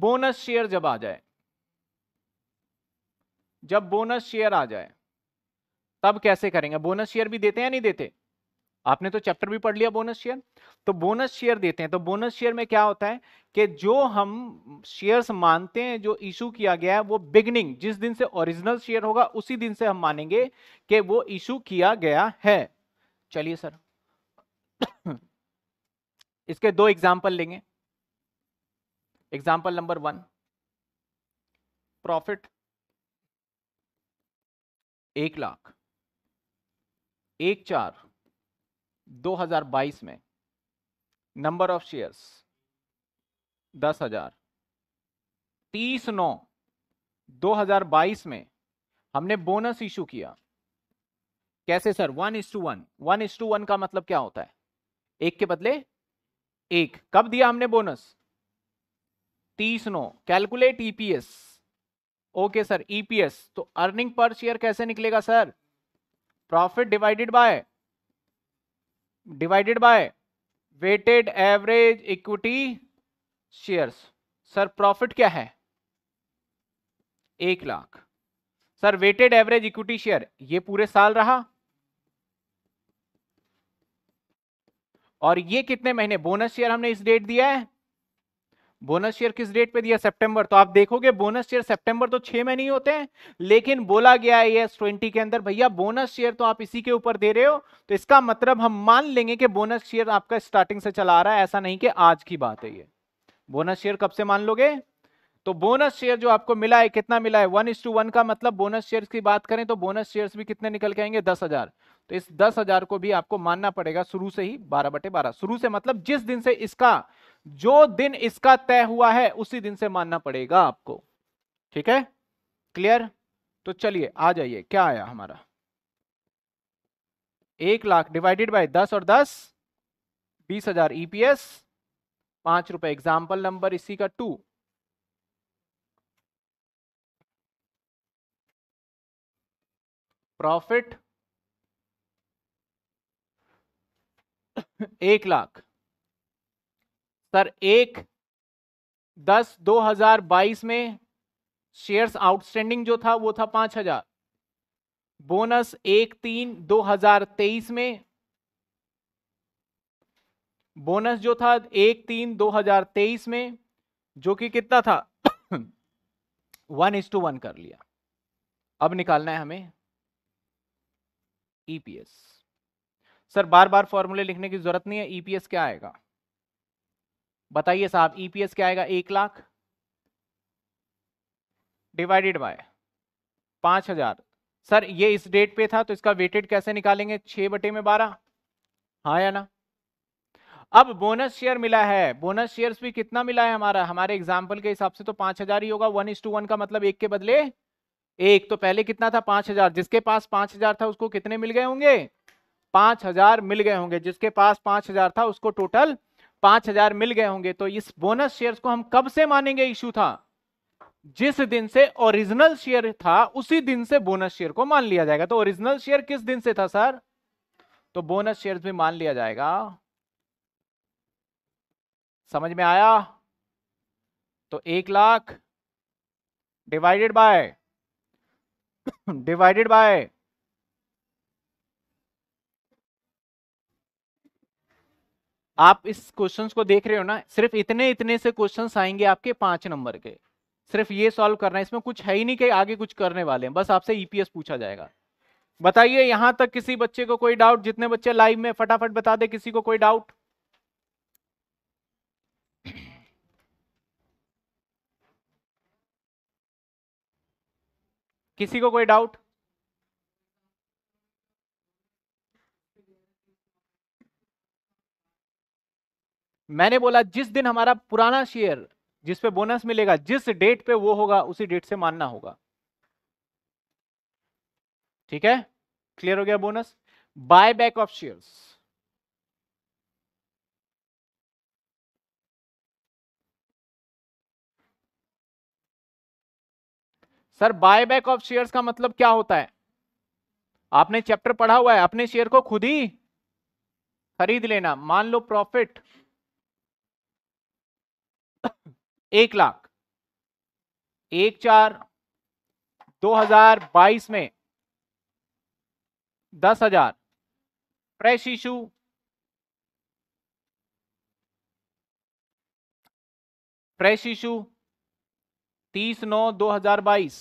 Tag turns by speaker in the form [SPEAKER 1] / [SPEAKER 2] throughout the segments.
[SPEAKER 1] bonus share जब आ जाए जब बोनस शेयर आ जाए तब कैसे करेंगे बोनस शेयर भी देते हैं नहीं देते आपने तो चैप्टर भी पढ़ लिया बोनस शेयर तो बोनस शेयर देते हैं तो बोनस शेयर में क्या होता है कि जो हम शेयर्स मानते हैं जो इशू किया गया है वो बिगनिंग जिस दिन से ओरिजिनल शेयर होगा उसी दिन से हम मानेंगे कि वो इशू किया गया है चलिए सर इसके दो एग्जाम्पल लेंगे एग्जाम्पल नंबर वन प्रॉफिट एक लाख एक चार 2022 में नंबर ऑफ शेयर्स दस हजार तीस नौ बाईस में हमने बोनस इशू किया कैसे sir one is to one one is to one का मतलब क्या होता है एक के बदले एक कब दिया हमने बोनस तीस no calculate EPS okay sir EPS तो अर्निंग पर शेयर कैसे निकलेगा sir profit divided by divided by weighted average equity shares sir profit क्या है एक lakh sir weighted average equity share ये पूरे साल रहा और ये कितने महीने बोनस शेयर हमने इस डेट दिया है बोनस शेयर किस डेट पे दिया सितंबर तो आप देखोगे बोनस शेयर सितंबर तो छह महीने ही होते हैं लेकिन बोला गया है एस ट्वेंटी के अंदर भैया बोनस शेयर तो आप इसी के ऊपर दे रहे हो तो इसका मतलब हम मान लेंगे कि बोनस शेयर आपका स्टार्टिंग से चला रहा है ऐसा नहीं कि आज की बात है ये बोनस शेयर कब से मान लोगे तो बोनस शेयर जो आपको मिला है कितना मिला है वन इस टू वन का मतलब बोनस शेयर की बात करें तो बोनस शेयर भी कितने निकल के आएंगे दस हजार तो इस दस हजार को भी आपको मानना पड़ेगा शुरू से ही बारह बटे बारह शुरू से मतलब जिस दिन से इसका जो दिन इसका तय हुआ है उसी दिन से मानना पड़ेगा आपको ठीक है क्लियर तो चलिए आ जाइए क्या आया हमारा एक लाख डिवाइडेड बाय दस और दस बीस हजार ईपीएस e पांच रुपए एग्जाम्पल नंबर इसी का टू प्रॉफिट एक लाख सर एक दस दो हजार बाईस में शेयर्स आउटस्टैंडिंग जो था वो था पांच हजार बोनस एक तीन दो हजार तेईस में बोनस जो था एक तीन दो हजार तेईस में जो कि कितना था वन इज टू वन कर लिया अब निकालना है हमें ईपीएस e सर बार बार फॉर्मूले लिखने की जरूरत नहीं है ईपीएस e क्या आएगा बताइए साहब ईपीएस e क्या आएगा एक लाख डिवाइडेड बाय पांच हजार सर ये इस डेट पे था तो इसका वेटेड कैसे निकालेंगे छह बटे में बारह हाँ या ना अब बोनस शेयर मिला है बोनस शेयर्स भी कितना मिला है हमारा हमारे एग्जाम्पल के हिसाब से तो पांच हजार ही होगा वन इज टू वन का मतलब एक के बदले एक तो पहले कितना था पांच हजार जिसके पास पांच हजार था उसको कितने मिल गए होंगे पांच हजार मिल गए होंगे जिसके पास पांच हजार था उसको टोटल पांच हजार मिल गए होंगे तो इस बोनस शेयर्स को हम कब से मानेंगे इशू था जिस दिन से ओरिजिनल शेयर था उसी दिन से बोनस शेयर को मान लिया जाएगा तो ओरिजिनल शेयर किस दिन से था सर तो बोनस शेयर भी मान लिया जाएगा समझ में आया तो एक lakh divided by divided by आप इस क्वेश्चंस को देख रहे हो ना सिर्फ इतने इतने से क्वेश्चंस आएंगे आपके पांच नंबर के सिर्फ ये सॉल्व करना है इसमें कुछ है ही नहीं कि आगे कुछ करने वाले हैं बस आपसे ईपीएस e पूछा जाएगा बताइए यहां तक किसी बच्चे को कोई डाउट जितने बच्चे लाइव में फटाफट बता दे किसी को कोई डाउट किसी को कोई डाउट मैंने बोला जिस दिन हमारा पुराना शेयर जिस पे बोनस मिलेगा जिस डेट पे वो होगा उसी डेट से मानना होगा ठीक है क्लियर हो गया bonus buy back of shares sir buy back of shares का मतलब क्या होता है आपने चैप्टर पढ़ा हुआ है अपने शेयर को खुद ही खरीद लेना मान लो प्रॉफिट एक लाख एक चार 2022 में दस हजार फ्रेश इशू फ्रेश इशू तीस नौ दो हजार बाईस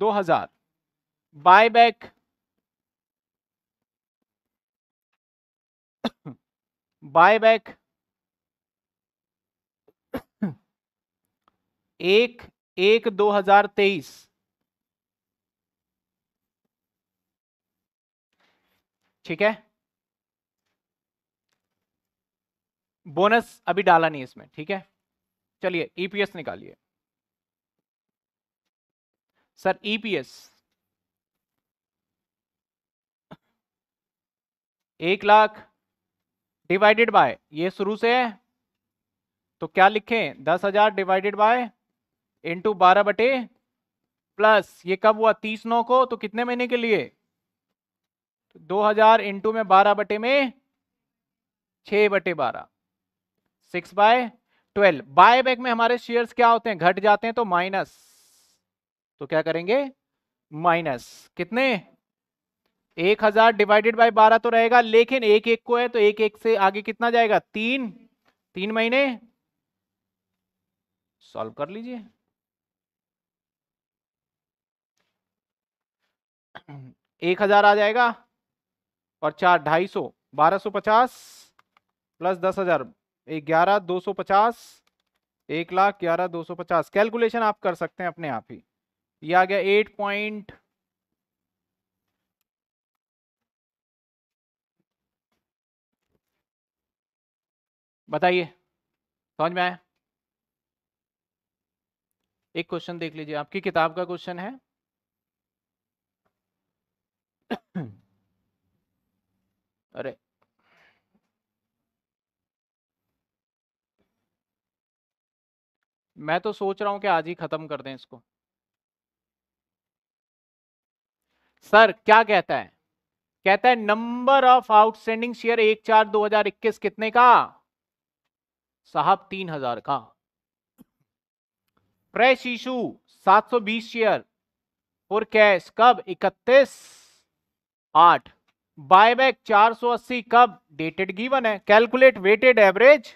[SPEAKER 1] दो हजार बाय बैक बाय बैक एक एक दो हजार तेईस ठीक है बोनस अभी डाला नहीं इसमें ठीक है चलिए ईपीएस e निकालिए सर ईपीएस e एक लाख डिवाइडेड बाय ये शुरू से है तो क्या लिखें दस हजार डिवाइडेड बाय इंटू बारह बटे प्लस ये कब हुआ तीस नौ को तो कितने महीने के लिए तो दो हजार इंटू में बारह बटे में छ बटे बारह six by twelve buy back में हमारे शेयर्स क्या होते हैं घट जाते हैं तो माइनस तो क्या करेंगे माइनस कितने एक हजार डिवाइडेड बाय बारह तो रहेगा लेकिन एक एक को है तो एक एक से आगे कितना जाएगा तीन तीन महीने सॉल्व कर लीजिए हम्म, एक हजार आ जाएगा और चार ढाई सौ बारह सौ पचास प्लस दस हजार ग्यारह दो सौ पचास एक लाख ग्यारह दो सौ पचास कैलकुलेशन आप कर सकते हैं अपने आप ही ये आ गया एट पॉइंट बताइए समझ में आया एक क्वेश्चन देख लीजिए आपकी किताब का क्वेश्चन है अरे मैं तो सोच रहा हूं कि आज ही खत्म कर दें इसको सर क्या कहता है कहता है नंबर ऑफ आउटस्टैंडिंग शेयर एक चार दो हजार इक्कीस कितने का साहब तीन हजार का फ्रेश इशू सात सौ बीस शेयर और कैश कब इकतीस आठ बायबैक 480 कब डेटेड गिवन है calculate weighted average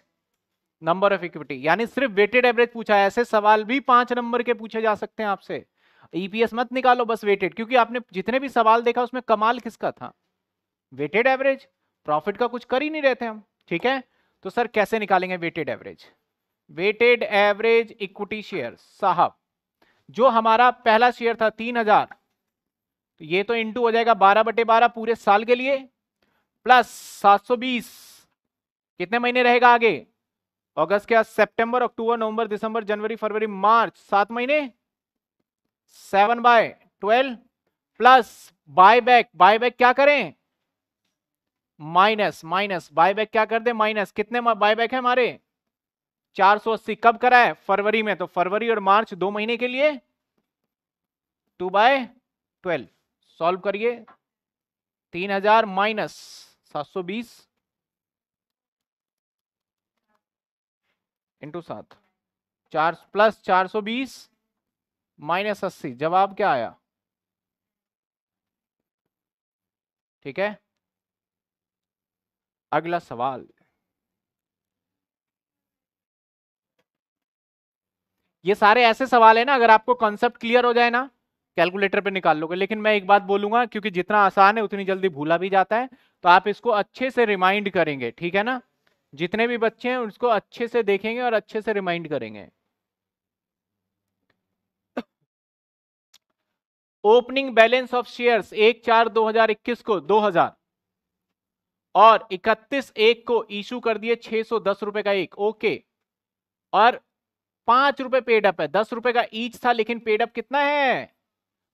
[SPEAKER 1] number of equity यानी सिर्फ वेटेड एवरेज पूछा है ऐसे सवाल भी पांच नंबर के पूछे जा सकते हैं आपसे ईपीएस e मत निकालो बस वेटेड क्योंकि आपने जितने भी सवाल देखा उसमें कमाल किसका था वेटेड एवरेज प्रॉफिट का कुछ कर ही नहीं रहते हम ठीक है तो सर कैसे निकालेंगे weighted average weighted average equity share साहब जो हमारा पहला शेयर था तीन हजार ये तो इंटू हो जाएगा बारह बटे बारह पूरे साल के लिए प्लस सात सौ बीस कितने महीने रहेगा आगे अगस्त के बाद सितंबर अक्टूबर नवंबर दिसंबर जनवरी फरवरी मार्च सात महीने seven by twelve plus buy back buy back क्या करें माइनस माइनस बाय बैक क्या कर दे माइनस कितने बाय बैक है हमारे चार सौ अस्सी कब कराए फरवरी में तो फरवरी और मार्च दो महीने के लिए टू बाय ट्वेल्व सॉल्व करिए तीन हजार माइनस सात सौ बीस इंटू सात चार प्लस चार सौ बीस माइनस अस्सी जवाब क्या आया ठीक है अगला सवाल ये सारे ऐसे सवाल है ना अगर आपको कॉन्सेप्ट क्लियर हो जाए ना कैलकुलेटर पे निकाल लोगे लेकिन मैं एक बात बोलूंगा क्योंकि जितना आसान है उतनी जल्दी भूला भी जाता है तो आप इसको अच्छे से रिमाइंड करेंगे ठीक है ना जितने भी बच्चे हैं उसको अच्छे से देखेंगे और अच्छे से रिमाइंड करेंगे ओपनिंग बैलेंस ऑफ शेयर्स एक चार दो हजार इक्कीस को दो हजार और इकतीस एक को इशू कर दिए छह सौ दस रुपए का एक ओके और पांच रुपए पेडअप है दस रुपए का ईच था लेकिन पेडअप कितना है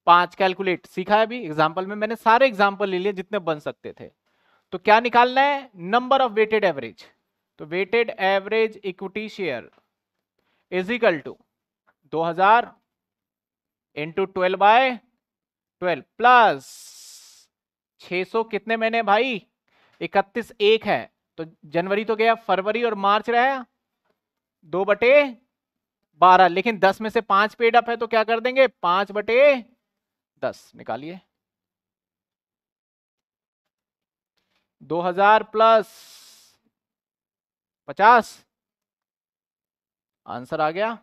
[SPEAKER 1] पांच कैलकुलेट सीखा है अभी एग्जाम्पल में मैंने सारे एग्जाम्पल ले लिए जितने बन सकते थे तो क्या निकालना है नंबर ऑफ वेटेड एवरेज तो weighted average equity share is equal to दो हजार into twelve by twelve plus 600 कितने महीने भाई इकतीस एक है तो जनवरी तो गया फरवरी और मार्च रहा दो बटे बारह लेकिन दस में से पांच पेड अप है तो क्या कर देंगे पांच बटे दस निकालिए दो हजार प्लस पचास आंसर आ गया